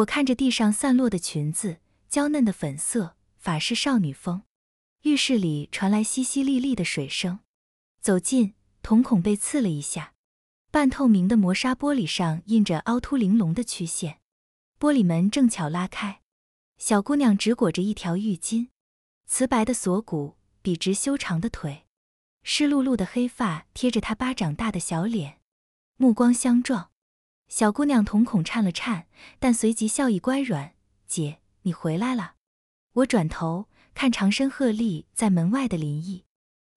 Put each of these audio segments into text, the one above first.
我看着地上散落的裙子，娇嫩的粉色，法式少女风。浴室里传来淅淅沥沥的水声，走近，瞳孔被刺了一下。半透明的磨砂玻璃上印着凹凸玲珑的曲线，玻璃门正巧拉开。小姑娘只裹着一条浴巾，瓷白的锁骨，笔直修长的腿，湿漉漉的黑发贴着她巴掌大的小脸，目光相撞。小姑娘瞳孔颤了颤，但随即笑意乖软：“姐，你回来了。”我转头看长身鹤立在门外的林毅，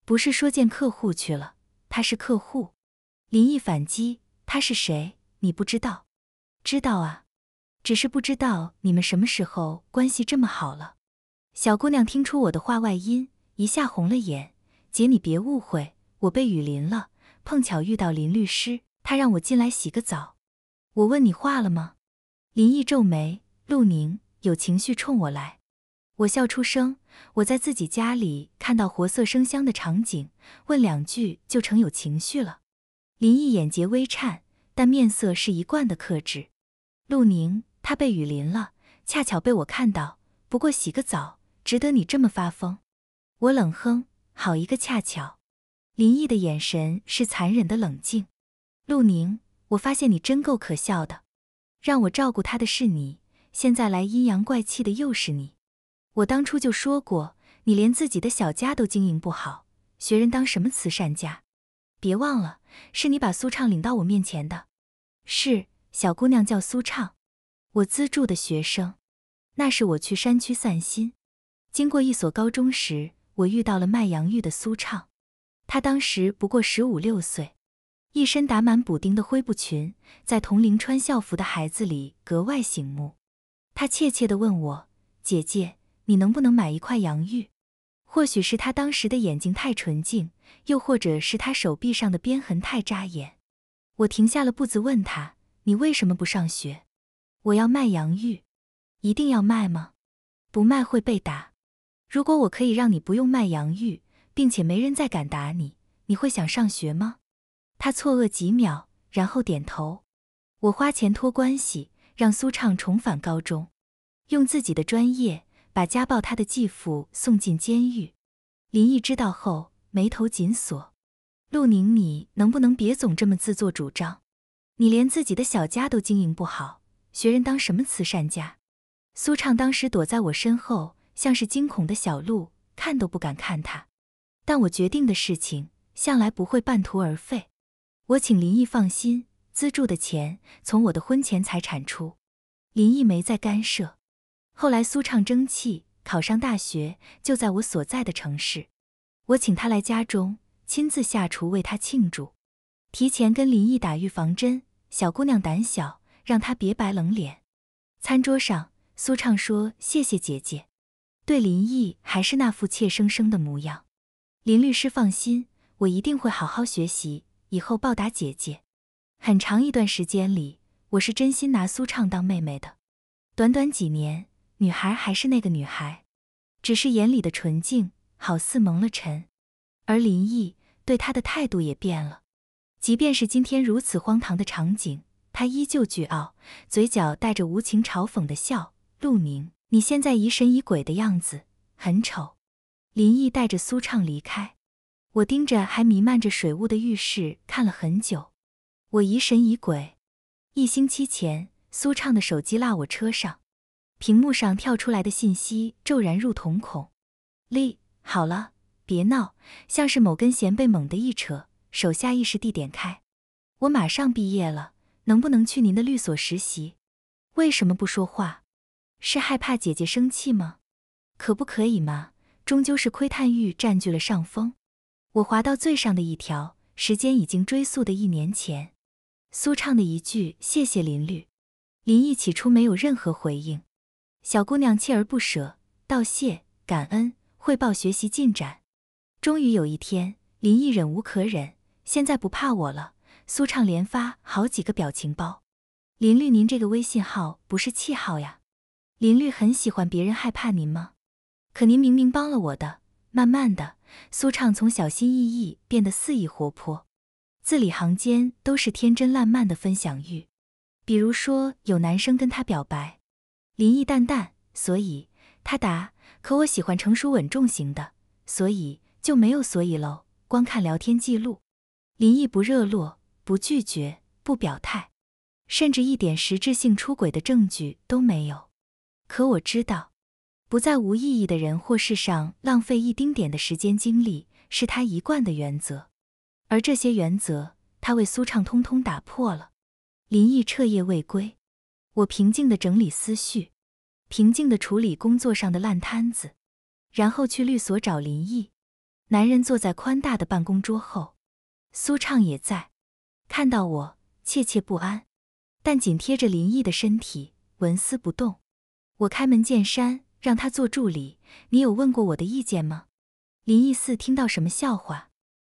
不是说见客户去了？他是客户。林毅反击：“他是谁？你不知道？知道啊，只是不知道你们什么时候关系这么好了。”小姑娘听出我的话外音，一下红了眼：“姐，你别误会，我被雨淋了，碰巧遇到林律师，他让我进来洗个澡。”我问你话了吗？林毅皱眉，陆宁有情绪冲我来，我笑出声。我在自己家里看到活色生香的场景，问两句就成有情绪了。林毅眼睫微颤，但面色是一贯的克制。陆宁，他被雨淋了，恰巧被我看到，不过洗个澡值得你这么发疯？我冷哼，好一个恰巧。林毅的眼神是残忍的冷静。陆宁。我发现你真够可笑的，让我照顾他的是你，现在来阴阳怪气的又是你。我当初就说过，你连自己的小家都经营不好，学人当什么慈善家？别忘了，是你把苏畅领到我面前的。是，小姑娘叫苏畅，我资助的学生。那是我去山区散心，经过一所高中时，我遇到了卖洋芋的苏畅，他当时不过十五六岁。一身打满补丁的灰布裙，在同龄穿校服的孩子里格外醒目。他怯怯的问我：“姐姐，你能不能买一块洋芋？”或许是他当时的眼睛太纯净，又或者是他手臂上的鞭痕太扎眼。我停下了步子，问他：“你为什么不上学？我要卖洋芋，一定要卖吗？不卖会被打。如果我可以让你不用卖洋芋，并且没人再敢打你，你会想上学吗？”他错愕几秒，然后点头。我花钱托关系，让苏畅重返高中，用自己的专业把家暴他的继父送进监狱。林毅知道后，眉头紧锁。陆宁，你能不能别总这么自作主张？你连自己的小家都经营不好，学人当什么慈善家？苏畅当时躲在我身后，像是惊恐的小鹿，看都不敢看他。但我决定的事情，向来不会半途而废。我请林毅放心，资助的钱从我的婚前财产出。林毅没再干涉。后来苏畅争气，考上大学，就在我所在的城市。我请他来家中，亲自下厨为他庆祝，提前跟林毅打预防针。小姑娘胆小，让他别白冷脸。餐桌上，苏畅说：“谢谢姐姐。”对林毅还是那副怯生生的模样。林律师放心，我一定会好好学习。以后报答姐姐。很长一段时间里，我是真心拿苏畅当妹妹的。短短几年，女孩还是那个女孩，只是眼里的纯净好似蒙了尘。而林毅对她的态度也变了。即便是今天如此荒唐的场景，他依旧倨傲，嘴角带着无情嘲讽的笑。陆宁，你现在疑神疑鬼的样子很丑。林毅带着苏畅离开。我盯着还弥漫着水雾的浴室看了很久，我疑神疑鬼。一星期前，苏畅的手机落我车上，屏幕上跳出来的信息骤然入瞳孔。丽，好了，别闹！像是某根弦被猛地一扯，手下意识地点开。我马上毕业了，能不能去您的律所实习？为什么不说话？是害怕姐姐生气吗？可不可以嘛？终究是窥探欲占据了上风。我滑到最上的一条，时间已经追溯的一年前，苏畅的一句谢谢林律，林毅起初没有任何回应，小姑娘锲而不舍，道谢、感恩、汇报学习进展，终于有一天，林毅忍无可忍，现在不怕我了。苏畅连发好几个表情包，林律，您这个微信号不是气号呀？林律很喜欢别人害怕您吗？可您明明帮了我的。慢慢的，苏畅从小心翼翼变得肆意活泼，字里行间都是天真烂漫的分享欲。比如说，有男生跟他表白，林毅淡淡，所以他答，可我喜欢成熟稳重型的，所以就没有所以喽。光看聊天记录，林毅不热络，不拒绝，不表态，甚至一点实质性出轨的证据都没有。可我知道。不在无意义的人或事上浪费一丁点的时间精力，是他一贯的原则。而这些原则，他为苏畅通通打破了。林毅彻夜未归，我平静的整理思绪，平静的处理工作上的烂摊子，然后去律所找林毅。男人坐在宽大的办公桌后，苏畅也在。看到我，怯怯不安，但紧贴着林毅的身体纹丝不动。我开门见山。让他做助理，你有问过我的意见吗？林毅似听到什么笑话？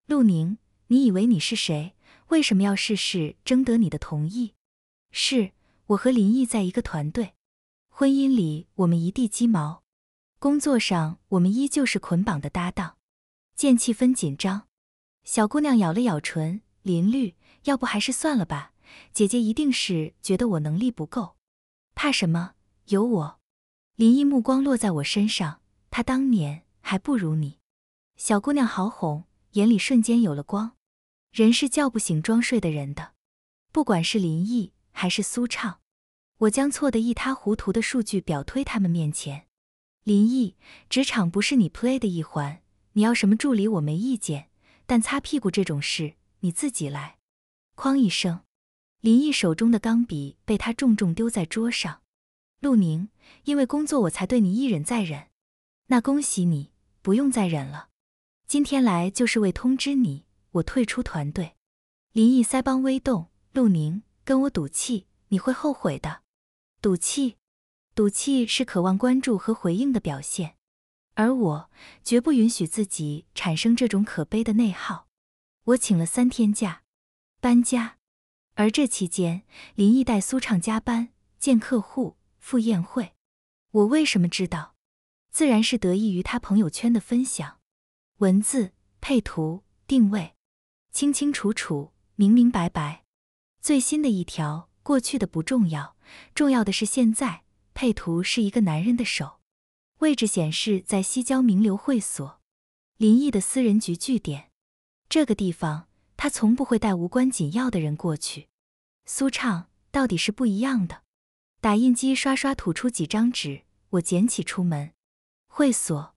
陆宁，你以为你是谁？为什么要事事征得你的同意？是我和林毅在一个团队，婚姻里我们一地鸡毛，工作上我们依旧是捆绑的搭档。见气氛紧张，小姑娘咬了咬唇，林绿，要不还是算了吧。姐姐一定是觉得我能力不够，怕什么？有我。林毅目光落在我身上，他当年还不如你。小姑娘好哄，眼里瞬间有了光。人是叫不醒装睡的人的。不管是林毅还是苏畅，我将错得一塌糊涂的数据表推他们面前。林毅，职场不是你 play 的一环。你要什么助理我没意见，但擦屁股这种事你自己来。哐一声，林毅手中的钢笔被他重重丢在桌上。陆宁，因为工作我才对你一忍再忍，那恭喜你，不用再忍了。今天来就是为通知你，我退出团队。林毅腮帮微动，陆宁跟我赌气，你会后悔的。赌气，赌气是渴望关注和回应的表现，而我绝不允许自己产生这种可悲的内耗。我请了三天假，搬家，而这期间，林毅带苏畅加班，见客户。赴宴会，我为什么知道？自然是得益于他朋友圈的分享，文字配图定位，清清楚楚，明明白白。最新的一条，过去的不重要，重要的是现在。配图是一个男人的手，位置显示在西郊名流会所，林毅的私人局据点。这个地方他从不会带无关紧要的人过去。苏畅到底是不一样的。打印机刷刷吐出几张纸，我捡起出门。会所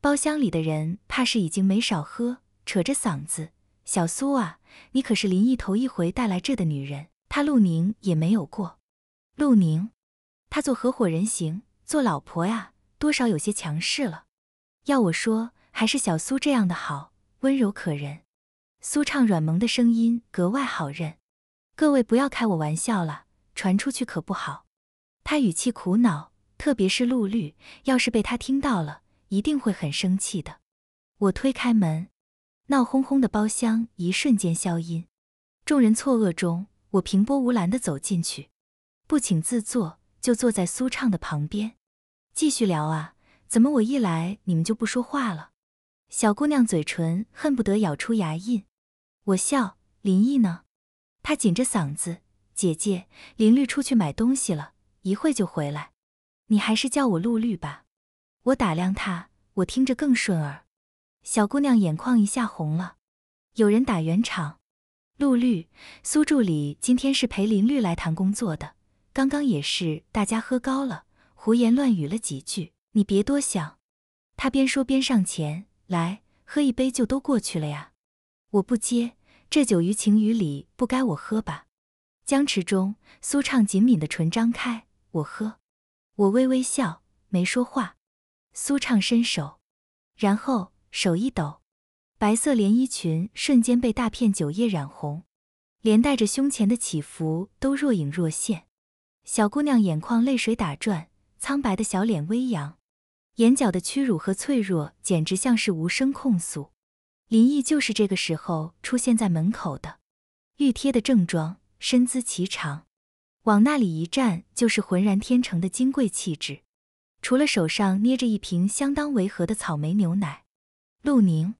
包厢里的人怕是已经没少喝，扯着嗓子：“小苏啊，你可是林毅头一回带来这的女人，他陆宁也没有过。陆宁，他做合伙人行，做老婆呀，多少有些强势了。要我说，还是小苏这样的好，温柔可人。苏畅软萌的声音格外好认。各位不要开我玩笑了，传出去可不好。”他语气苦恼，特别是陆律，要是被他听到了，一定会很生气的。我推开门，闹哄哄的包厢一瞬间消音，众人错愕中，我平波无澜的走进去，不请自坐，就坐在苏畅的旁边，继续聊啊。怎么我一来你们就不说话了？小姑娘嘴唇恨不得咬出牙印。我笑，林毅呢？他紧着嗓子，姐姐，林绿出去买东西了。一会就回来，你还是叫我陆绿吧。我打量他，我听着更顺耳。小姑娘眼眶一下红了。有人打圆场。陆绿，苏助理今天是陪林绿来谈工作的，刚刚也是大家喝高了，胡言乱语了几句，你别多想。他边说边上前来，喝一杯就都过去了呀。我不接，这酒于情于理不该我喝吧？僵持中，苏畅紧抿的唇张开。我喝，我微微笑，没说话。苏畅伸手，然后手一抖，白色连衣裙瞬间被大片酒液染红，连带着胸前的起伏都若隐若现。小姑娘眼眶泪水打转，苍白的小脸微扬，眼角的屈辱和脆弱简直像是无声控诉。林毅就是这个时候出现在门口的，玉贴的正装，身姿颀长。往那里一站，就是浑然天成的金贵气质。除了手上捏着一瓶相当违和的草莓牛奶，陆宁，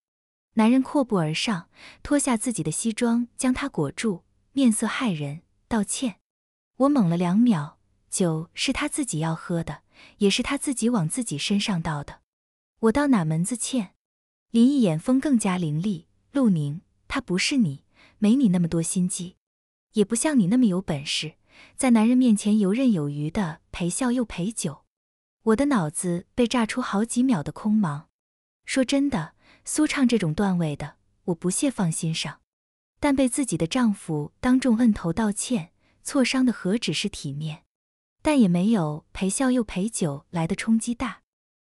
男人阔步而上，脱下自己的西装将他裹住，面色骇人。道歉。我懵了两秒。酒是他自己要喝的，也是他自己往自己身上倒的。我道哪门子歉？林毅眼风更加凌厉。陆宁，他不是你，没你那么多心机，也不像你那么有本事。在男人面前游刃有余的陪笑又陪酒，我的脑子被炸出好几秒的空茫。说真的，苏畅这种段位的，我不屑放心上。但被自己的丈夫当众摁头道歉，挫伤的何止是体面？但也没有陪笑又陪酒来的冲击大。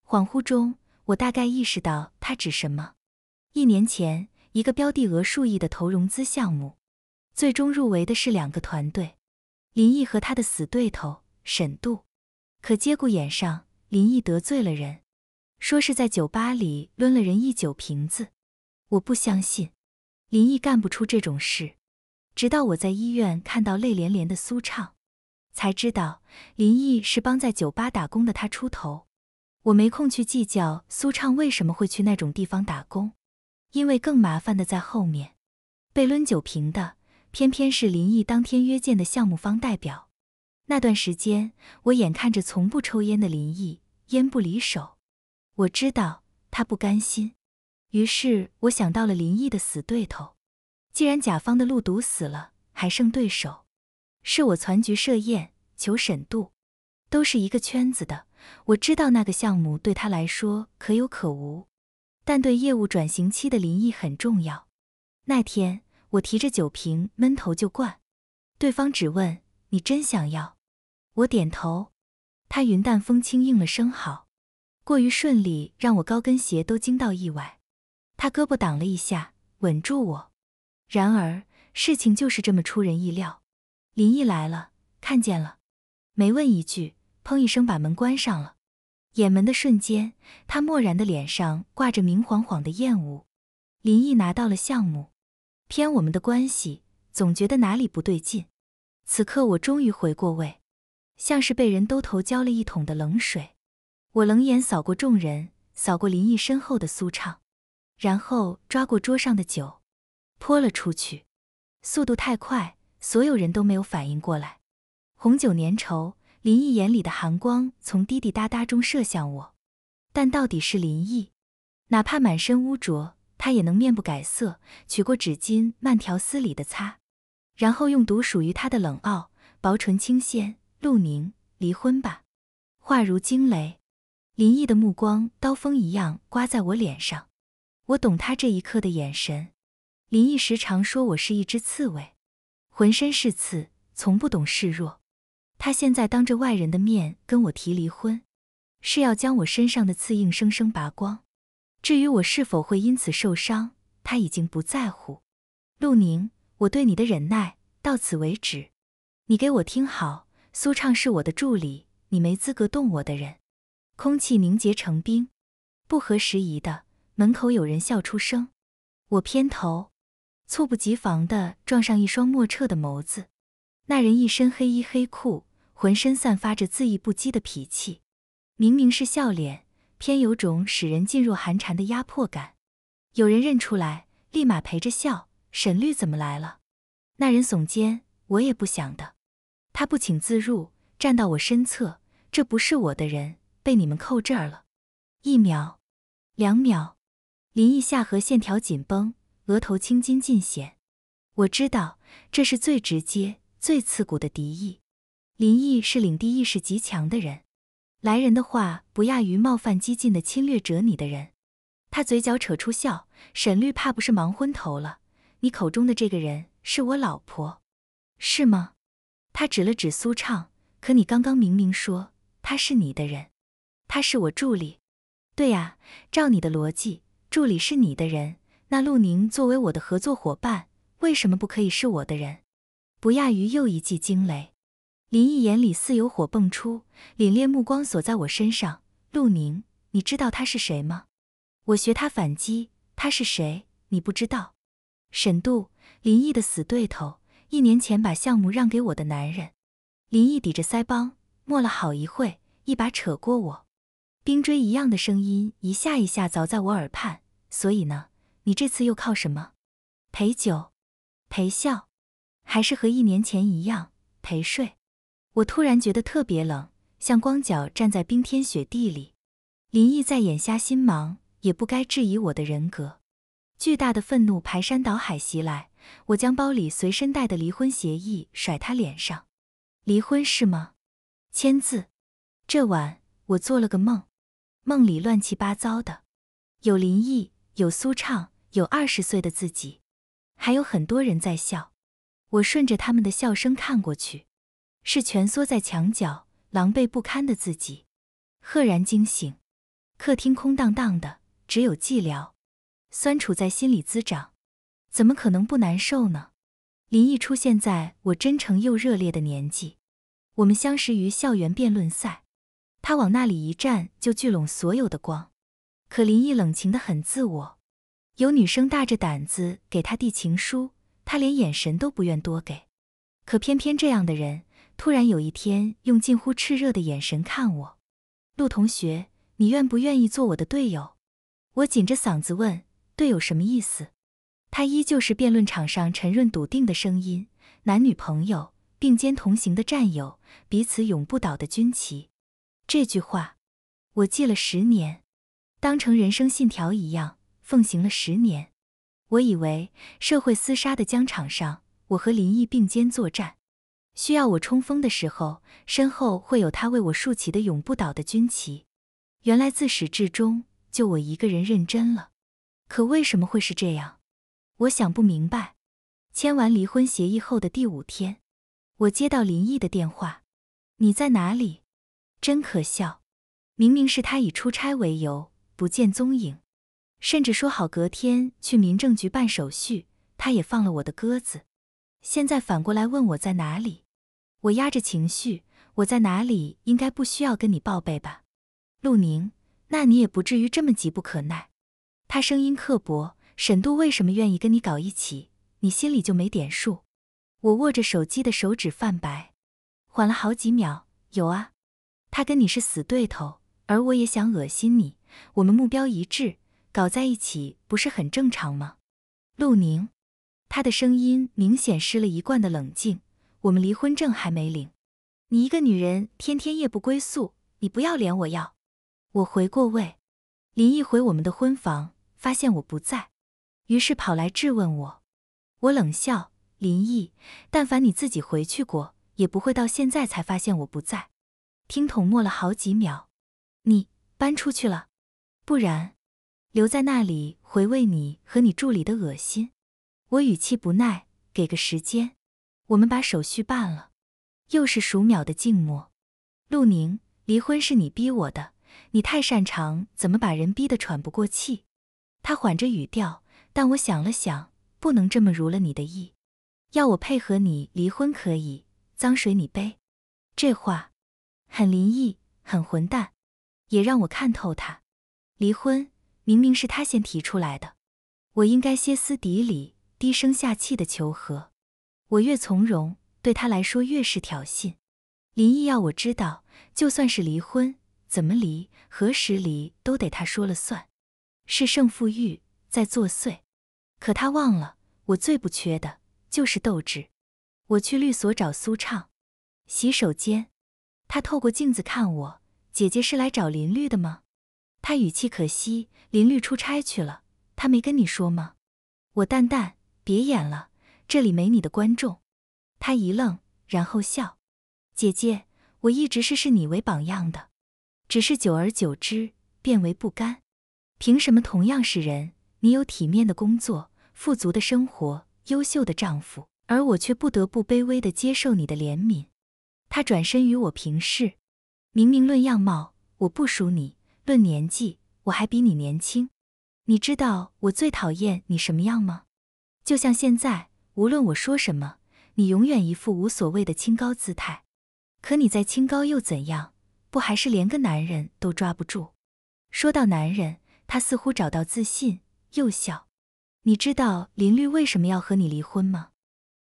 恍惚中，我大概意识到他指什么。一年前，一个标的额数亿的投融资项目，最终入围的是两个团队。林毅和他的死对头沈渡，可接骨眼上，林毅得罪了人，说是在酒吧里抡了人一酒瓶子。我不相信林毅干不出这种事，直到我在医院看到泪连连的苏畅，才知道林毅是帮在酒吧打工的他出头。我没空去计较苏畅为什么会去那种地方打工，因为更麻烦的在后面，被抡酒瓶的。偏偏是林毅当天约见的项目方代表。那段时间，我眼看着从不抽烟的林毅烟不离手，我知道他不甘心。于是，我想到了林毅的死对头。既然甲方的路堵死了，还剩对手，是我攒局设宴求沈渡。都是一个圈子的，我知道那个项目对他来说可有可无，但对业务转型期的林毅很重要。那天。我提着酒瓶闷头就灌，对方只问：“你真想要？”我点头，他云淡风轻应了声好。过于顺利，让我高跟鞋都惊到意外。他胳膊挡了一下，稳住我。然而事情就是这么出人意料。林毅来了，看见了，没问一句，砰一声把门关上了。掩门的瞬间，他漠然的脸上挂着明晃晃的厌恶。林毅拿到了项目。偏我们的关系总觉得哪里不对劲，此刻我终于回过味，像是被人兜头浇了一桶的冷水。我冷眼扫过众人，扫过林毅身后的苏畅，然后抓过桌上的酒，泼了出去。速度太快，所有人都没有反应过来。红酒粘稠，林毅眼里的寒光从滴滴答答中射向我，但到底是林毅，哪怕满身污浊。他也能面不改色，取过纸巾，慢条斯理的擦，然后用独属于他的冷傲薄唇轻现：“陆宁，离婚吧。”话如惊雷，林毅的目光刀锋一样刮在我脸上。我懂他这一刻的眼神。林毅时常说我是一只刺猬，浑身是刺，从不懂示弱。他现在当着外人的面跟我提离婚，是要将我身上的刺硬生生拔光。至于我是否会因此受伤，他已经不在乎。陆宁，我对你的忍耐到此为止。你给我听好，苏畅是我的助理，你没资格动我的人。空气凝结成冰，不合时宜的门口有人笑出声。我偏头，猝不及防的撞上一双莫测的眸子。那人一身黑衣黑裤，浑身散发着恣意不羁的脾气。明明是笑脸。偏有种使人噤若寒蝉的压迫感。有人认出来，立马陪着笑：“沈律怎么来了？”那人耸肩：“我也不想的。”他不请自入，站到我身侧：“这不是我的人，被你们扣这儿了。”一秒，两秒，林毅下颌线条紧绷，额头青筋尽显。我知道，这是最直接、最刺骨的敌意。林毅是领地意识极强的人。来人的话不亚于冒犯激进的侵略者，你的人。他嘴角扯出笑，沈律怕不是忙昏头了？你口中的这个人是我老婆，是吗？他指了指苏畅，可你刚刚明明说他是你的人，他是我助理。对呀，照你的逻辑，助理是你的人，那陆宁作为我的合作伙伴，为什么不可以是我的人？不亚于又一记惊雷。林毅眼里似有火迸出，凛冽目光锁在我身上。陆宁，你知道他是谁吗？我学他反击。他是谁？你不知道。沈渡，林毅的死对头，一年前把项目让给我的男人。林毅抵着腮帮，默了好一会，一把扯过我，冰锥一样的声音一下一下凿在我耳畔。所以呢，你这次又靠什么？陪酒？陪笑？还是和一年前一样陪睡？我突然觉得特别冷，像光脚站在冰天雪地里。林毅在眼瞎心盲，也不该质疑我的人格。巨大的愤怒排山倒海袭来，我将包里随身带的离婚协议甩他脸上。离婚是吗？签字。这晚我做了个梦，梦里乱七八糟的，有林毅，有苏畅，有二十岁的自己，还有很多人在笑。我顺着他们的笑声看过去。是蜷缩在墙角、狼狈不堪的自己，赫然惊醒。客厅空荡荡的，只有寂寥，酸楚在心里滋长，怎么可能不难受呢？林毅出现在我真诚又热烈的年纪，我们相识于校园辩论赛，他往那里一站，就聚拢所有的光。可林毅冷情的很，自我。有女生大着胆子给他递情书，他连眼神都不愿多给。可偏偏这样的人。突然有一天，用近乎炽热的眼神看我，陆同学，你愿不愿意做我的队友？我紧着嗓子问。队友什么意思？他依旧是辩论场上沉润笃定的声音，男女朋友并肩同行的战友，彼此永不倒的军旗。这句话，我记了十年，当成人生信条一样奉行了十年。我以为社会厮杀的疆场上，我和林毅并肩作战。需要我冲锋的时候，身后会有他为我竖起的永不倒的军旗。原来自始至终就我一个人认真了，可为什么会是这样？我想不明白。签完离婚协议后的第五天，我接到林毅的电话：“你在哪里？”真可笑，明明是他以出差为由不见踪影，甚至说好隔天去民政局办手续，他也放了我的鸽子。现在反过来问我在哪里？我压着情绪，我在哪里应该不需要跟你报备吧，陆宁。那你也不至于这么急不可耐。他声音刻薄。沈渡为什么愿意跟你搞一起？你心里就没点数？我握着手机的手指泛白，缓了好几秒。有啊，他跟你是死对头，而我也想恶心你，我们目标一致，搞在一起不是很正常吗？陆宁，他的声音明显失了一贯的冷静。我们离婚证还没领，你一个女人天天夜不归宿，你不要脸！我要，我回过味。林毅回我们的婚房，发现我不在，于是跑来质问我。我冷笑，林毅，但凡你自己回去过，也不会到现在才发现我不在。听筒默了好几秒，你搬出去了，不然留在那里回味你和你助理的恶心。我语气不耐，给个时间。我们把手续办了，又是数秒的静默。陆宁，离婚是你逼我的，你太擅长怎么把人逼得喘不过气。他缓着语调，但我想了想，不能这么如了你的意。要我配合你离婚可以，脏水你背。这话很林毅，很混蛋，也让我看透他。离婚明明是他先提出来的，我应该歇斯底里、低声下气的求和。我越从容，对他来说越是挑衅。林毅要我知道，就算是离婚，怎么离，何时离，都得他说了算。是胜负欲在作祟，可他忘了，我最不缺的就是斗志。我去律所找苏畅，洗手间，他透过镜子看我：“姐姐是来找林律的吗？”他语气可惜：“林律出差去了，他没跟你说吗？”我淡淡：“别演了。”这里没你的观众。他一愣，然后笑。姐姐，我一直是视你为榜样的，只是久而久之变为不甘。凭什么同样是人，你有体面的工作、富足的生活、优秀的丈夫，而我却不得不卑微的接受你的怜悯？他转身与我平视，明明论样貌我不输你，论年纪我还比你年轻。你知道我最讨厌你什么样吗？就像现在。无论我说什么，你永远一副无所谓的清高姿态。可你再清高又怎样？不还是连个男人都抓不住？说到男人，他似乎找到自信，又笑。你知道林律为什么要和你离婚吗？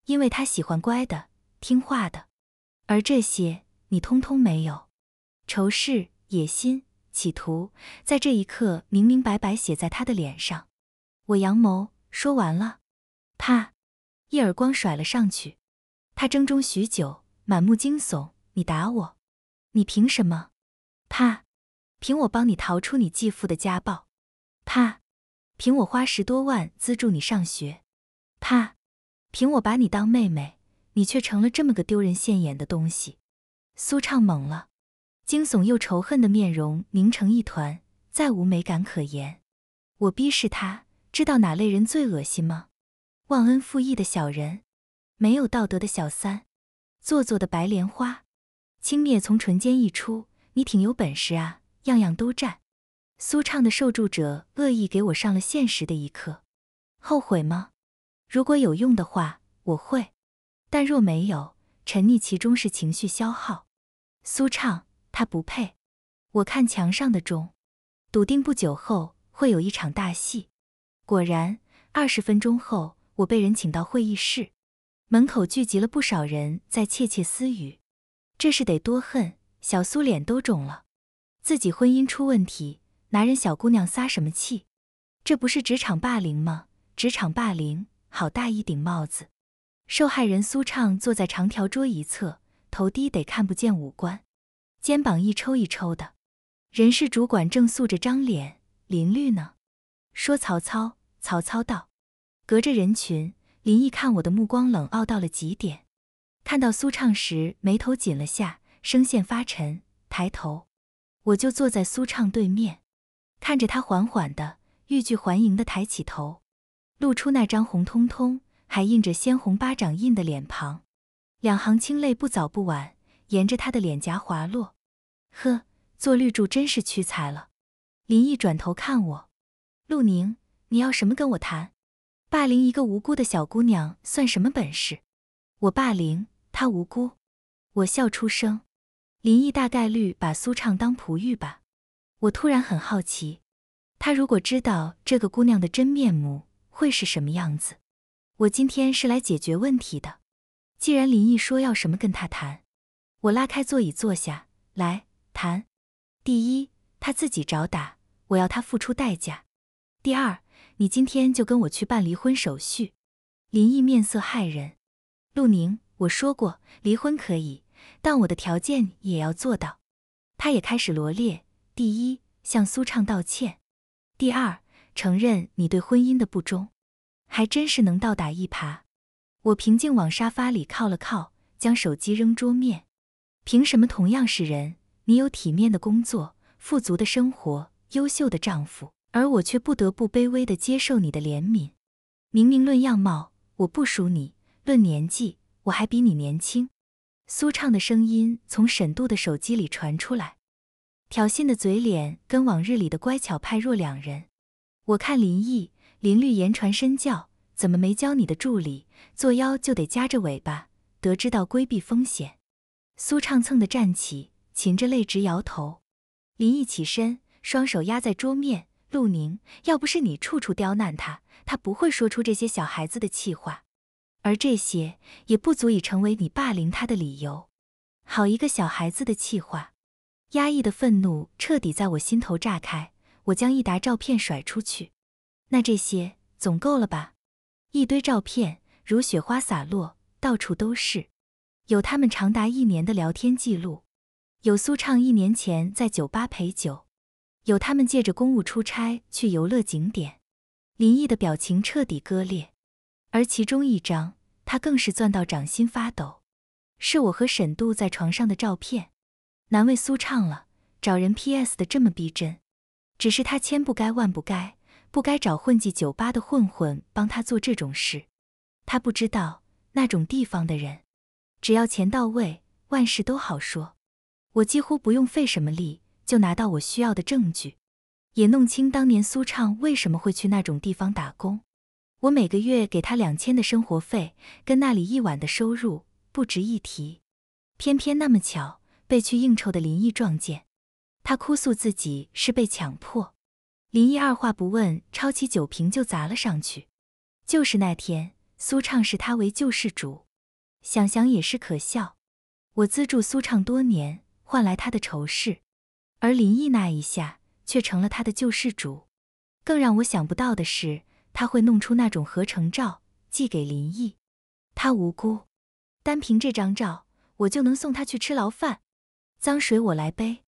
因为他喜欢乖的、听话的，而这些你通通没有。仇视、野心、企图，在这一刻明明白白写在他的脸上。我扬眸，说完了，啪。一耳光甩了上去，他怔怔许久，满目惊悚。你打我，你凭什么？怕？凭我帮你逃出你继父的家暴？怕？凭我花十多万资助你上学？怕？凭我把你当妹妹，你却成了这么个丢人现眼的东西？苏畅懵了，惊悚又仇恨的面容凝成一团，再无美感可言。我逼视他，知道哪类人最恶心吗？忘恩负义的小人，没有道德的小三，做作的白莲花，轻蔑从唇间溢出。你挺有本事啊，样样都占。苏畅的受助者恶意给我上了现实的一课。后悔吗？如果有用的话，我会。但若没有，沉溺其中是情绪消耗。苏畅，他不配。我看墙上的钟，笃定不久后会有一场大戏。果然，二十分钟后。我被人请到会议室，门口聚集了不少人在窃窃私语，这是得多恨！小苏脸都肿了，自己婚姻出问题，拿人小姑娘撒什么气？这不是职场霸凌吗？职场霸凌，好大一顶帽子！受害人苏畅坐在长条桌一侧，头低得看不见五官，肩膀一抽一抽的。人事主管正素着张脸，林律呢？说曹操，曹操道。隔着人群，林毅看我的目光冷傲到了极点。看到苏畅时，眉头紧了下，声线发沉。抬头，我就坐在苏畅对面，看着他缓缓的、欲拒还迎的抬起头，露出那张红彤彤、还印着鲜红巴掌印的脸庞，两行清泪不早不晚沿着他的脸颊滑落。呵，做绿柱真是屈才了。林毅转头看我，陆宁，你要什么跟我谈？霸凌一个无辜的小姑娘算什么本事？我霸凌她无辜，我笑出声。林毅大概率把苏畅当璞玉吧。我突然很好奇，他如果知道这个姑娘的真面目会是什么样子。我今天是来解决问题的。既然林毅说要什么跟他谈，我拉开座椅坐下来谈。第一，他自己找打，我要他付出代价。第二。你今天就跟我去办离婚手续。林毅面色骇人。陆宁，我说过离婚可以，但我的条件也要做到。他也开始罗列：第一，向苏畅道歉；第二，承认你对婚姻的不忠。还真是能倒打一耙。我平静往沙发里靠了靠，将手机扔桌面。凭什么同样是人，你有体面的工作、富足的生活、优秀的丈夫？而我却不得不卑微地接受你的怜悯。明明论样貌，我不输你；论年纪，我还比你年轻。苏畅的声音从沈渡的手机里传出来，挑衅的嘴脸跟往日里的乖巧派若两人。我看林毅、林律言传身教，怎么没教你的助理作妖就得夹着尾巴，得知道规避风险。苏畅蹭的站起，噙着泪直摇头。林毅起身，双手压在桌面。陆宁，要不是你处处刁难他，他不会说出这些小孩子的气话，而这些也不足以成为你霸凌他的理由。好一个小孩子的气话，压抑的愤怒彻底在我心头炸开。我将一沓照片甩出去，那这些总够了吧？一堆照片如雪花洒落，到处都是。有他们长达一年的聊天记录，有苏畅一年前在酒吧陪酒。有他们借着公务出差去游乐景点，林毅的表情彻底割裂，而其中一张他更是攥到掌心发抖。是我和沈渡在床上的照片，难为苏畅了，找人 P S 的这么逼真。只是他千不该万不该，不该找混迹酒吧的混混帮他做这种事。他不知道那种地方的人，只要钱到位，万事都好说，我几乎不用费什么力。就拿到我需要的证据，也弄清当年苏畅为什么会去那种地方打工。我每个月给他两千的生活费，跟那里一晚的收入不值一提。偏偏那么巧，被去应酬的林毅撞见，他哭诉自己是被强迫。林毅二话不问，抄起酒瓶就砸了上去。就是那天，苏畅视他为救世主，想想也是可笑。我资助苏畅多年，换来他的仇视。而林毅那一下却成了他的救世主。更让我想不到的是，他会弄出那种合成照寄给林毅。他无辜，单凭这张照，我就能送他去吃牢饭。脏水我来背。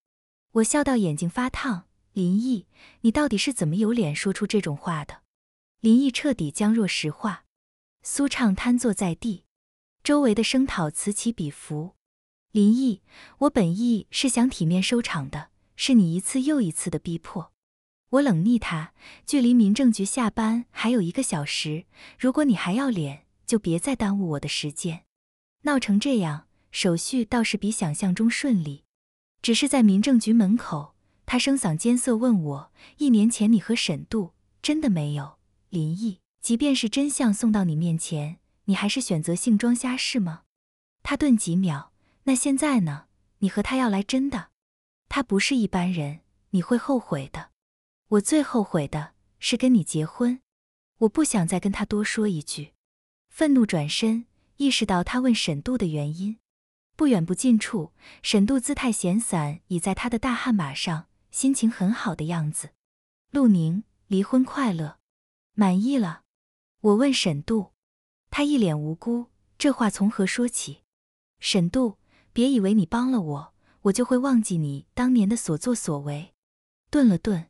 我笑到眼睛发烫。林毅，你到底是怎么有脸说出这种话的？林毅彻底将若实话。苏畅瘫坐在地，周围的声讨此起彼伏。林毅，我本意是想体面收场的。是你一次又一次的逼迫我冷睨他。距离民政局下班还有一个小时，如果你还要脸，就别再耽误我的时间。闹成这样，手续倒是比想象中顺利。只是在民政局门口，他声嗓尖涩问我：一年前你和沈渡真的没有林毅？即便是真相送到你面前，你还是选择性装瞎是吗？他顿几秒，那现在呢？你和他要来真的？他不是一般人，你会后悔的。我最后悔的是跟你结婚。我不想再跟他多说一句。愤怒转身，意识到他问沈渡的原因。不远不近处，沈渡姿态闲散，倚在他的大悍马上，心情很好的样子。陆宁，离婚快乐。满意了？我问沈渡。他一脸无辜。这话从何说起？沈渡，别以为你帮了我。我就会忘记你当年的所作所为。顿了顿，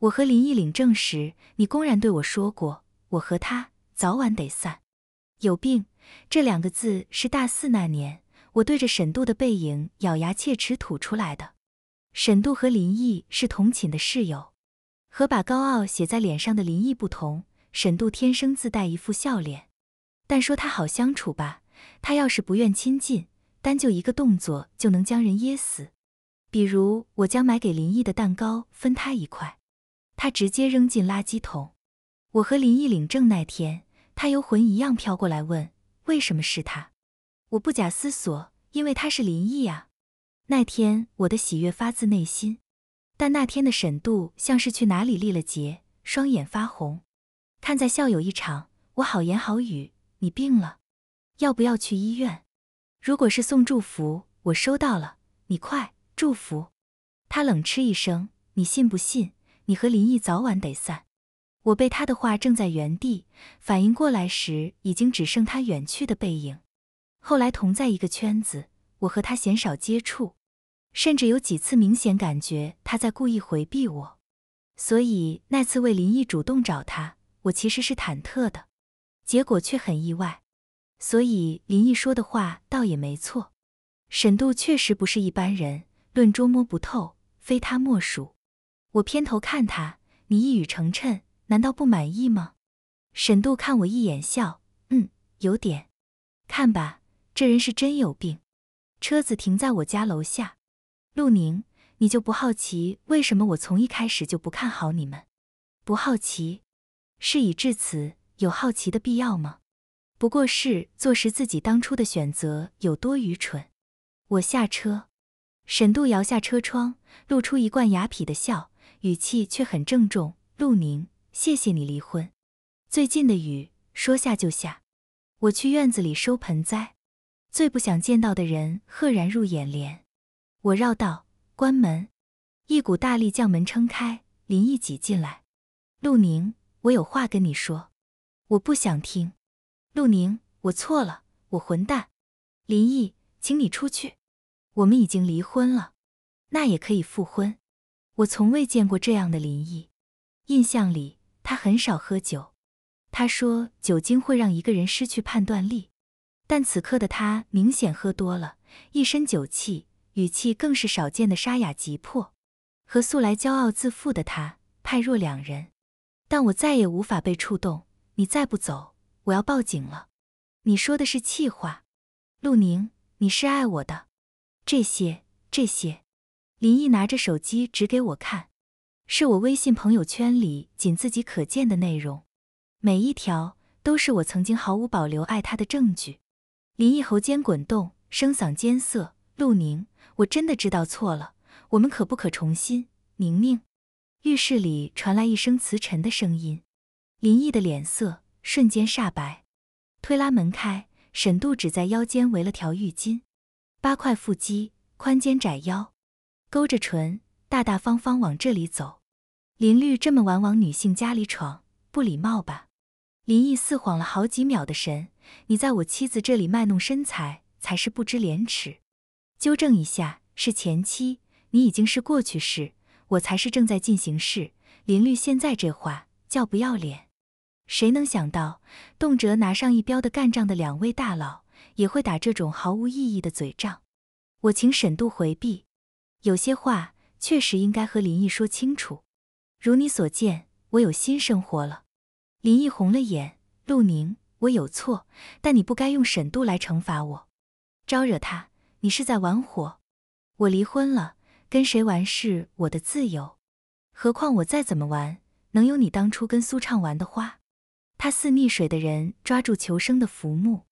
我和林毅领证时，你公然对我说过，我和他早晚得散。有病！这两个字是大四那年，我对着沈渡的背影咬牙切齿吐出来的。沈渡和林毅是同寝的室友，和把高傲写在脸上的林毅不同，沈渡天生自带一副笑脸。但说他好相处吧，他要是不愿亲近。单就一个动作就能将人噎死，比如我将买给林毅的蛋糕分他一块，他直接扔进垃圾桶。我和林毅领证那天，他游魂一样飘过来问：“为什么是他？”我不假思索，因为他是林毅啊。那天我的喜悦发自内心，但那天的沈渡像是去哪里立了劫，双眼发红。看在校友一场，我好言好语：“你病了，要不要去医院？”如果是送祝福，我收到了，你快祝福。他冷嗤一声：“你信不信？你和林毅早晚得散。”我被他的话正在原地反应过来时，已经只剩他远去的背影。后来同在一个圈子，我和他鲜少接触，甚至有几次明显感觉他在故意回避我。所以那次为林毅主动找他，我其实是忐忑的，结果却很意外。所以林毅说的话倒也没错，沈渡确实不是一般人，论捉摸不透，非他莫属。我偏头看他，你一语成谶，难道不满意吗？沈渡看我一眼，笑，嗯，有点。看吧，这人是真有病。车子停在我家楼下，陆宁，你就不好奇为什么我从一开始就不看好你们？不好奇？事已至此，有好奇的必要吗？不过是坐实自己当初的选择有多愚蠢。我下车，沈渡摇下车窗，露出一贯雅痞的笑，语气却很郑重：“陆宁，谢谢你离婚。”最近的雨说下就下，我去院子里收盆栽。最不想见到的人赫然入眼帘，我绕道关门，一股大力将门撑开，林毅挤进来。陆宁，我有话跟你说。我不想听。陆宁，我错了，我混蛋。林毅，请你出去。我们已经离婚了，那也可以复婚。我从未见过这样的林毅，印象里他很少喝酒。他说酒精会让一个人失去判断力，但此刻的他明显喝多了，一身酒气，语气更是少见的沙哑急迫，和素来骄傲自负的他判若两人。但我再也无法被触动。你再不走。我要报警了，你说的是气话。陆宁，你是爱我的。这些，这些。林毅拿着手机指给我看，是我微信朋友圈里仅自己可见的内容，每一条都是我曾经毫无保留爱他的证据。林毅喉间滚动，声嗓尖涩。陆宁，我真的知道错了，我们可不可重新？宁宁。浴室里传来一声瓷沉的声音。林毅的脸色。瞬间煞白，推拉门开，沈渡只在腰间围了条浴巾，八块腹肌，宽肩窄腰，勾着唇，大大方方往这里走。林绿这么晚往女性家里闯，不礼貌吧？林毅似晃了好几秒的神，你在我妻子这里卖弄身材，才是不知廉耻。纠正一下，是前妻，你已经是过去式，我才是正在进行式。林绿现在这话叫不要脸。谁能想到，动辄拿上一标的干仗的两位大佬，也会打这种毫无意义的嘴仗？我请沈渡回避，有些话确实应该和林毅说清楚。如你所见，我有新生活了。林毅红了眼，陆宁，我有错，但你不该用沈渡来惩罚我。招惹他，你是在玩火。我离婚了，跟谁玩是我的自由。何况我再怎么玩，能有你当初跟苏畅玩的花？他似溺水的人抓住求生的浮木，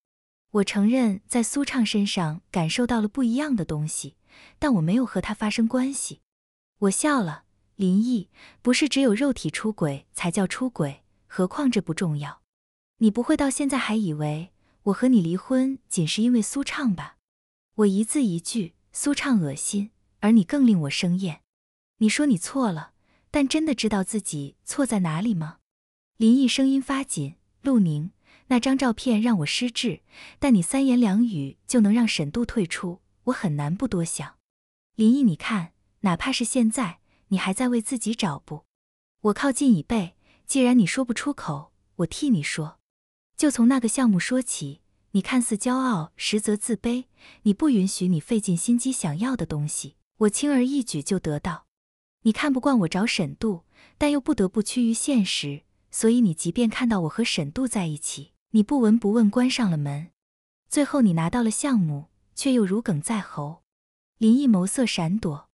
我承认在苏畅身上感受到了不一样的东西，但我没有和他发生关系。我笑了，林毅，不是只有肉体出轨才叫出轨，何况这不重要。你不会到现在还以为我和你离婚仅是因为苏畅吧？我一字一句，苏畅恶心，而你更令我生厌。你说你错了，但真的知道自己错在哪里吗？林毅声音发紧，陆宁那张照片让我失智，但你三言两语就能让沈渡退出，我很难不多想。林毅，你看，哪怕是现在，你还在为自己找不？我靠近椅背，既然你说不出口，我替你说。就从那个项目说起，你看似骄傲，实则自卑。你不允许你费尽心机想要的东西，我轻而易举就得到。你看不惯我找沈渡，但又不得不趋于现实。所以你即便看到我和沈渡在一起，你不闻不问，关上了门。最后你拿到了项目，却又如鲠在喉。林毅眸色闪躲。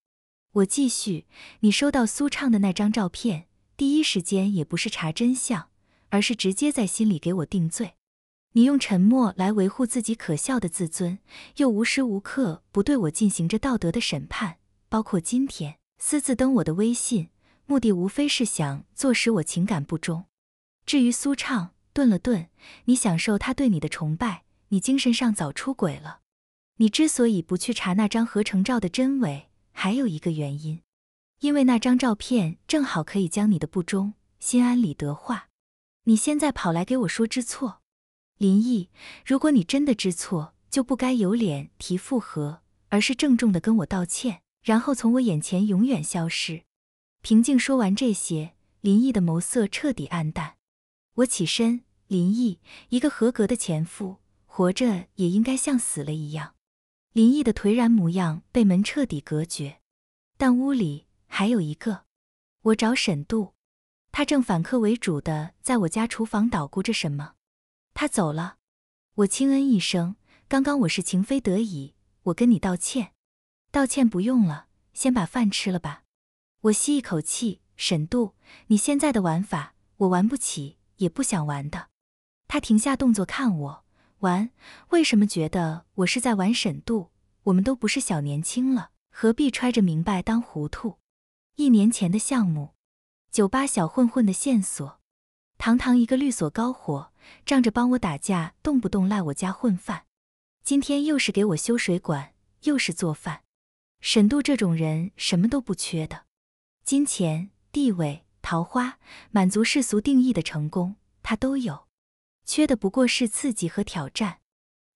我继续，你收到苏畅的那张照片，第一时间也不是查真相，而是直接在心里给我定罪。你用沉默来维护自己可笑的自尊，又无时无刻不对我进行着道德的审判，包括今天私自登我的微信。目的无非是想坐实我情感不忠。至于苏畅，顿了顿，你享受他对你的崇拜，你精神上早出轨了。你之所以不去查那张合成照的真伪，还有一个原因，因为那张照片正好可以将你的不忠心安理得化。你现在跑来给我说知错，林毅，如果你真的知错，就不该有脸提复合，而是郑重的跟我道歉，然后从我眼前永远消失。平静说完这些，林毅的眸色彻底暗淡。我起身，林毅，一个合格的前夫，活着也应该像死了一样。林毅的颓然模样被门彻底隔绝，但屋里还有一个。我找沈渡，他正反客为主的在我家厨房捣鼓着什么。他走了，我轻嗯一声。刚刚我是情非得已，我跟你道歉。道歉不用了，先把饭吃了吧。我吸一口气，沈渡，你现在的玩法，我玩不起，也不想玩的。他停下动作看我玩，为什么觉得我是在玩？沈渡，我们都不是小年轻了，何必揣着明白当糊涂？一年前的项目，酒吧小混混的线索，堂堂一个律所高火，仗着帮我打架，动不动赖我家混饭。今天又是给我修水管，又是做饭。沈渡这种人，什么都不缺的。金钱、地位、桃花，满足世俗定义的成功，他都有，缺的不过是刺激和挑战。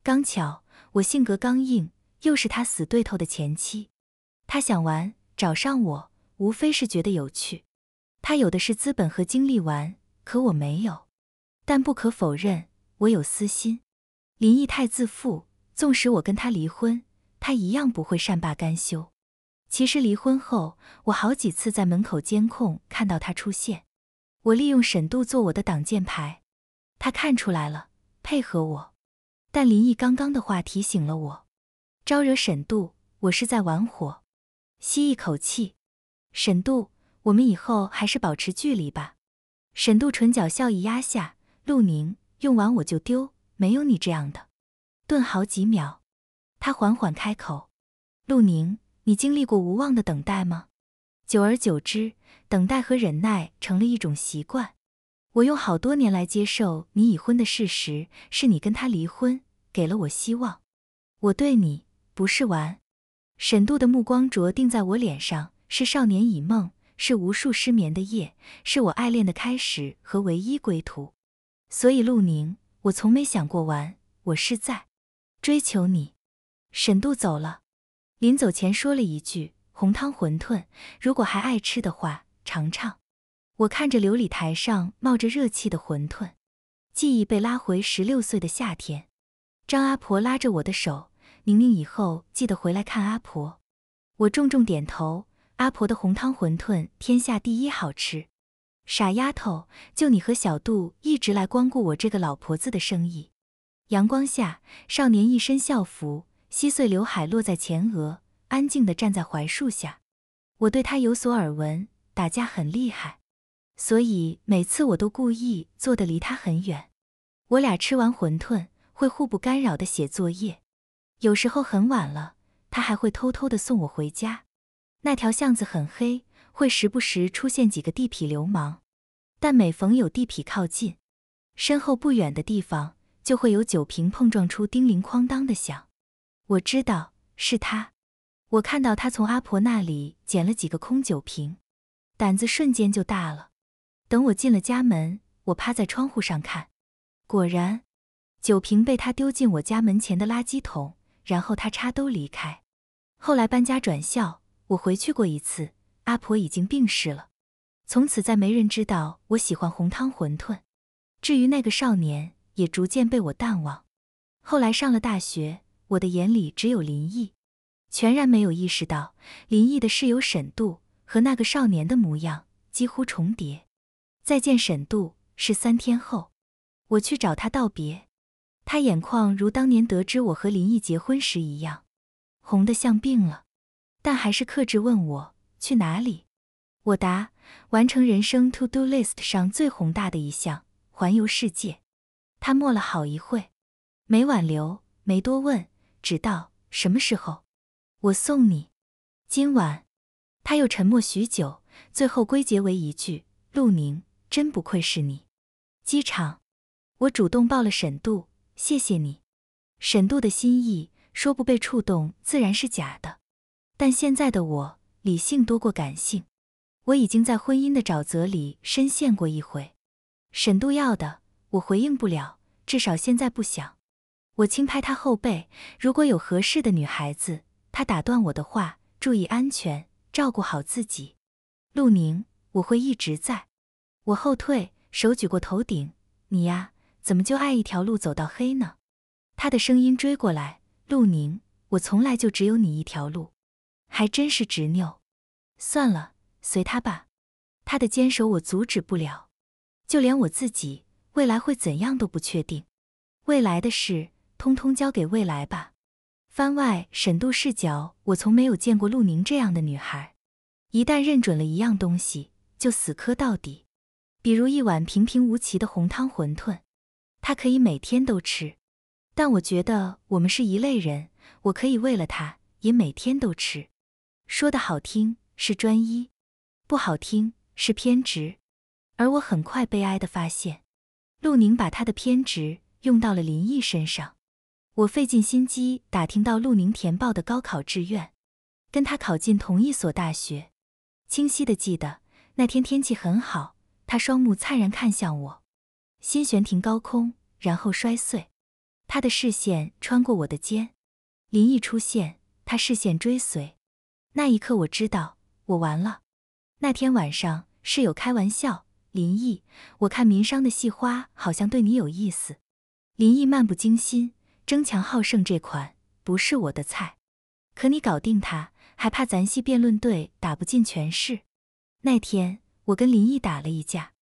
刚巧我性格刚硬，又是他死对头的前妻，他想玩找上我，无非是觉得有趣。他有的是资本和精力玩，可我没有。但不可否认，我有私心。林毅太自负，纵使我跟他离婚，他一样不会善罢甘休。其实离婚后，我好几次在门口监控看到他出现。我利用沈渡做我的挡箭牌，他看出来了，配合我。但林毅刚刚的话提醒了我，招惹沈渡，我是在玩火。吸一口气，沈渡，我们以后还是保持距离吧。沈渡唇角笑意压下，陆宁，用完我就丢，没有你这样的。顿好几秒，他缓缓开口，陆宁。你经历过无望的等待吗？久而久之，等待和忍耐成了一种习惯。我用好多年来接受你已婚的事实，是你跟他离婚给了我希望。我对你不是玩。沈渡的目光着定在我脸上，是少年已梦，是无数失眠的夜，是我爱恋的开始和唯一归途。所以，陆宁，我从没想过玩，我是在追求你。沈渡走了。临走前说了一句：“红汤馄饨，如果还爱吃的话，尝尝。”我看着琉璃台上冒着热气的馄饨，记忆被拉回十六岁的夏天。张阿婆拉着我的手：“宁宁，以后记得回来看阿婆。”我重重点头：“阿婆的红汤馄饨天下第一好吃。”傻丫头，就你和小杜一直来光顾我这个老婆子的生意。阳光下，少年一身校服。稀碎刘海落在前额，安静地站在槐树下。我对他有所耳闻，打架很厉害，所以每次我都故意坐得离他很远。我俩吃完馄饨会互不干扰地写作业，有时候很晚了，他还会偷偷地送我回家。那条巷子很黑，会时不时出现几个地痞流氓，但每逢有地痞靠近，身后不远的地方就会有酒瓶碰撞出叮铃哐当的响。我知道是他，我看到他从阿婆那里捡了几个空酒瓶，胆子瞬间就大了。等我进了家门，我趴在窗户上看，果然，酒瓶被他丢进我家门前的垃圾桶，然后他插兜离开。后来搬家转校，我回去过一次，阿婆已经病逝了，从此再没人知道我喜欢红汤馄饨。至于那个少年，也逐渐被我淡忘。后来上了大学。我的眼里只有林毅，全然没有意识到林毅的室友沈渡和那个少年的模样几乎重叠。再见沈渡是三天后，我去找他道别，他眼眶如当年得知我和林毅结婚时一样，红得像病了，但还是克制问我去哪里。我答：完成人生 to do list 上最宏大的一项——环游世界。他默了好一会没挽留，没多问。直到什么时候？我送你。今晚，他又沉默许久，最后归结为一句：“陆宁，真不愧是你。”机场，我主动抱了沈渡，谢谢你。沈渡的心意，说不被触动自然是假的。但现在的我，理性多过感性。我已经在婚姻的沼泽里深陷过一回。沈渡要的，我回应不了，至少现在不想。我轻拍他后背，如果有合适的女孩子，他打断我的话，注意安全，照顾好自己。陆宁，我会一直在。我后退，手举过头顶，你呀，怎么就爱一条路走到黑呢？他的声音追过来，陆宁，我从来就只有你一条路，还真是执拗。算了，随他吧，他的坚守我阻止不了，就连我自己未来会怎样都不确定，未来的事。通通交给未来吧。番外沈渡视角：我从没有见过陆宁这样的女孩，一旦认准了一样东西，就死磕到底。比如一碗平平无奇的红汤馄饨，她可以每天都吃。但我觉得我们是一类人，我可以为了她也每天都吃。说的好听是专一，不好听是偏执。而我很快悲哀的发现，陆宁把他的偏执用到了林毅身上。我费尽心机打听到陆宁填报的高考志愿，跟他考进同一所大学。清晰的记得那天天气很好，他双目灿然看向我，心悬停高空然后摔碎。他的视线穿过我的肩，林毅出现，他视线追随。那一刻我知道我完了。那天晚上室友开玩笑：“林毅，我看民商的细花好像对你有意思。”林毅漫不经心。争强好胜这款不是我的菜，可你搞定他，还怕咱系辩论队打不进全市？那天我跟林毅打了一架，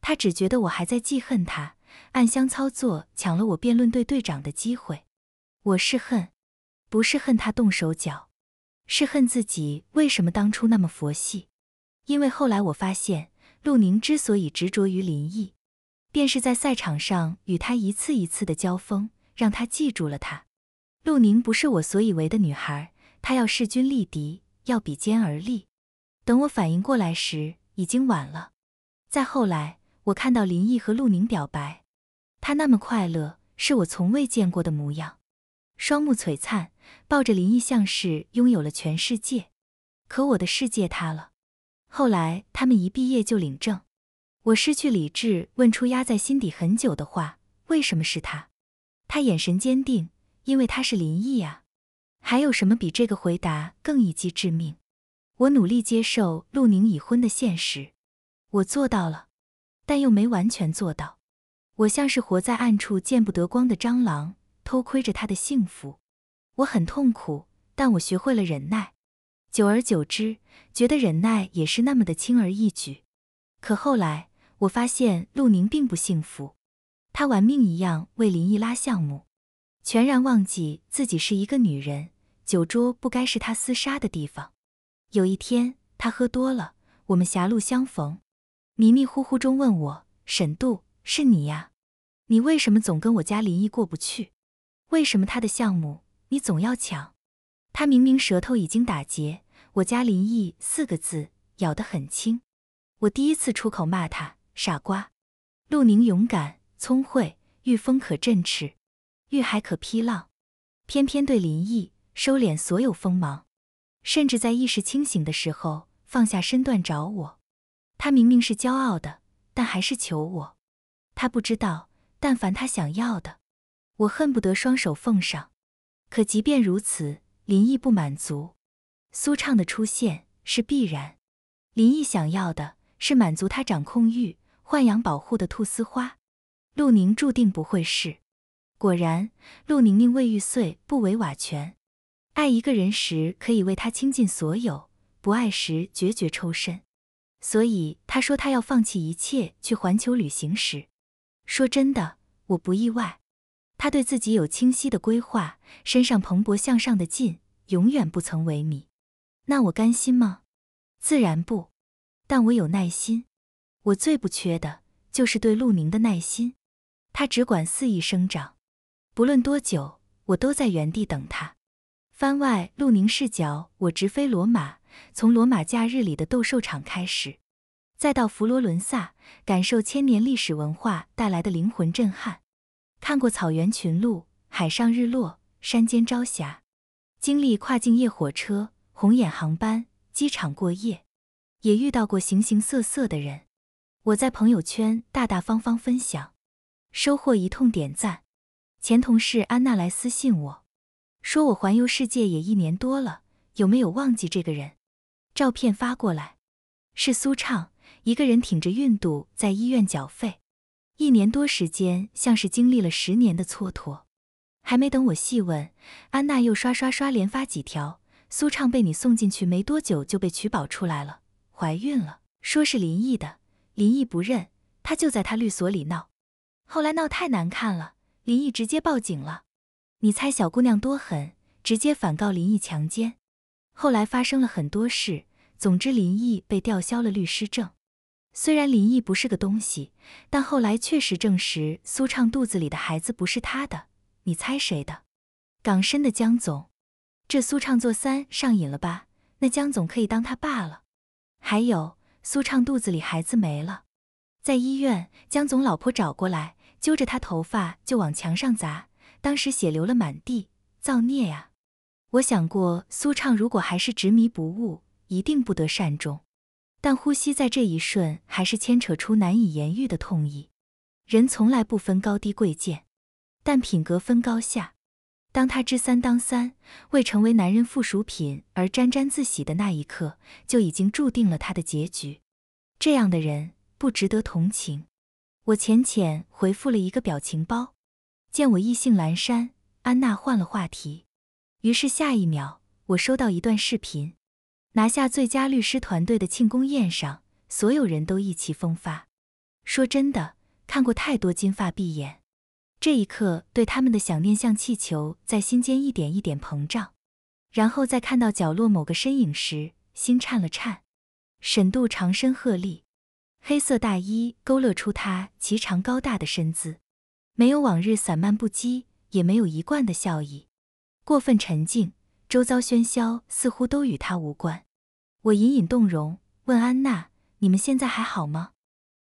他只觉得我还在记恨他，暗箱操作抢了我辩论队队长的机会。我是恨，不是恨他动手脚，是恨自己为什么当初那么佛系。因为后来我发现，陆宁之所以执着于林毅，便是在赛场上与他一次一次的交锋。让他记住了她，陆宁不是我所以为的女孩，她要势均力敌，要比肩而立。等我反应过来时，已经晚了。再后来，我看到林毅和陆宁表白，他那么快乐，是我从未见过的模样，双目璀璨，抱着林毅像是拥有了全世界。可我的世界塌了。后来他们一毕业就领证，我失去理智，问出压在心底很久的话：为什么是他？他眼神坚定，因为他是林毅呀。还有什么比这个回答更一击致命？我努力接受陆宁已婚的现实，我做到了，但又没完全做到。我像是活在暗处、见不得光的蟑螂，偷窥着他的幸福。我很痛苦，但我学会了忍耐。久而久之，觉得忍耐也是那么的轻而易举。可后来，我发现陆宁并不幸福。他玩命一样为林毅拉项目，全然忘记自己是一个女人。酒桌不该是他厮杀的地方。有一天，他喝多了，我们狭路相逢，迷迷糊糊中问我：“沈渡，是你呀？你为什么总跟我家林毅过不去？为什么他的项目你总要抢？”他明明舌头已经打结，我家林毅四个字咬得很轻。我第一次出口骂他：“傻瓜！”陆宁勇敢。聪慧，遇风可振翅，遇海可劈浪。偏偏对林毅收敛所有锋芒，甚至在意识清醒的时候放下身段找我。他明明是骄傲的，但还是求我。他不知道，但凡他想要的，我恨不得双手奉上。可即便如此，林毅不满足。苏畅的出现是必然。林毅想要的是满足他掌控欲、豢养保护的菟丝花。陆宁注定不会是，果然，陆宁宁未玉碎不为瓦全。爱一个人时可以为他倾尽所有，不爱时决绝抽身。所以他说他要放弃一切去环球旅行时，说真的，我不意外。他对自己有清晰的规划，身上蓬勃向上的劲永远不曾萎靡。那我甘心吗？自然不，但我有耐心。我最不缺的就是对陆宁的耐心。他只管肆意生长，不论多久，我都在原地等他。番外陆宁视角，我直飞罗马，从罗马假日里的斗兽场开始，再到佛罗伦萨，感受千年历史文化带来的灵魂震撼。看过草原群鹿，海上日落，山间朝霞，经历跨境夜火车、红眼航班、机场过夜，也遇到过形形色色的人。我在朋友圈大大方方分享。收获一通点赞，前同事安娜来私信我，说：“我环游世界也一年多了，有没有忘记这个人？”照片发过来，是苏畅一个人挺着孕肚在医院缴费，一年多时间像是经历了十年的蹉跎。还没等我细问，安娜又刷刷刷连发几条：“苏畅被你送进去没多久就被取保出来了，怀孕了，说是林毅的，林毅不认，他就在他律所里闹。”后来闹太难看了，林毅直接报警了。你猜小姑娘多狠，直接反告林毅强奸。后来发生了很多事，总之林毅被吊销了律师证。虽然林毅不是个东西，但后来确实证实苏畅肚子里的孩子不是他的。你猜谁的？港深的江总。这苏畅做三上瘾了吧？那江总可以当他爸了。还有苏畅肚子里孩子没了，在医院江总老婆找过来。揪着他头发就往墙上砸，当时血流了满地，造孽呀！我想过，苏畅如果还是执迷不悟，一定不得善终。但呼吸在这一瞬，还是牵扯出难以言喻的痛意。人从来不分高低贵贱，但品格分高下。当他知三当三，为成为男人附属品而沾沾自喜的那一刻，就已经注定了他的结局。这样的人不值得同情。我浅浅回复了一个表情包，见我意兴阑珊，安娜换了话题。于是下一秒，我收到一段视频，拿下最佳律师团队的庆功宴上，所有人都意气风发。说真的，看过太多金发碧眼，这一刻对他们的想念像气球在心间一点一点膨胀。然后在看到角落某个身影时，心颤了颤。沈渡长身鹤立。黑色大衣勾勒出他颀长高大的身姿，没有往日散漫不羁，也没有一贯的笑意，过分沉静。周遭喧嚣似乎都与他无关。我隐隐动容，问安娜：“你们现在还好吗？”“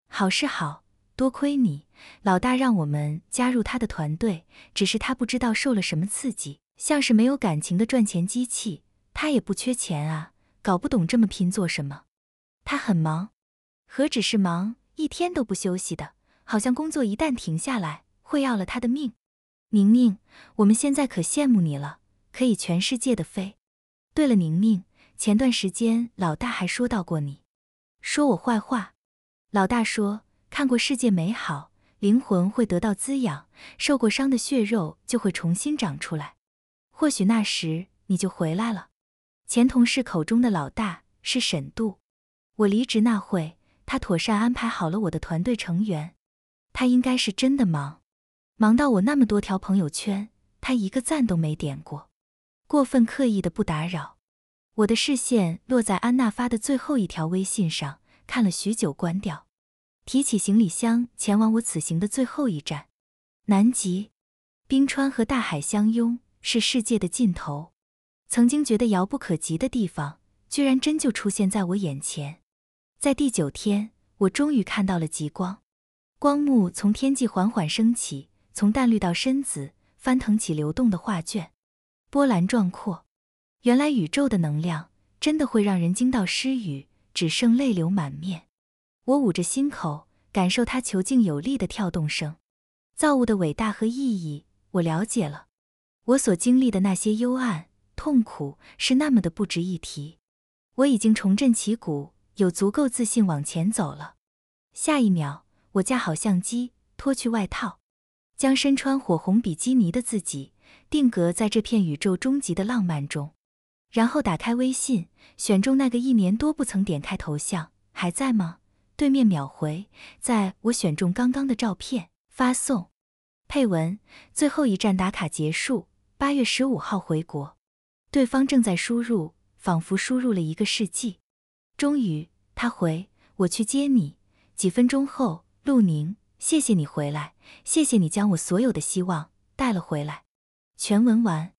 好是好，多亏你。老大让我们加入他的团队，只是他不知道受了什么刺激，像是没有感情的赚钱机器。他也不缺钱啊，搞不懂这么拼做什么。他很忙。”何止是忙，一天都不休息的，好像工作一旦停下来，会要了他的命。宁宁，我们现在可羡慕你了，可以全世界的飞。对了，宁宁，前段时间老大还说到过你，说我坏话。老大说，看过世界美好，灵魂会得到滋养，受过伤的血肉就会重新长出来。或许那时你就回来了。前同事口中的老大是沈渡，我离职那会。他妥善安排好了我的团队成员，他应该是真的忙，忙到我那么多条朋友圈，他一个赞都没点过，过分刻意的不打扰。我的视线落在安娜发的最后一条微信上，看了许久，关掉。提起行李箱，前往我此行的最后一站——南极。冰川和大海相拥，是世界的尽头。曾经觉得遥不可及的地方，居然真就出现在我眼前。在第九天，我终于看到了极光，光幕从天际缓缓升起，从淡绿到深紫，翻腾起流动的画卷，波澜壮阔。原来宇宙的能量真的会让人惊到失语，只剩泪流满面。我捂着心口，感受它遒劲有力的跳动声，造物的伟大和意义我了解了。我所经历的那些幽暗痛苦是那么的不值一提，我已经重振旗鼓。有足够自信往前走了，下一秒，我架好相机，脱去外套，将身穿火红比基尼的自己定格在这片宇宙终极的浪漫中，然后打开微信，选中那个一年多不曾点开头像，还在吗？对面秒回，在。我选中刚刚的照片，发送，配文：最后一站打卡结束，八月十五号回国。对方正在输入，仿佛输入了一个世纪。终于，他回，我去接你。几分钟后，陆宁，谢谢你回来，谢谢你将我所有的希望带了回来。全文完。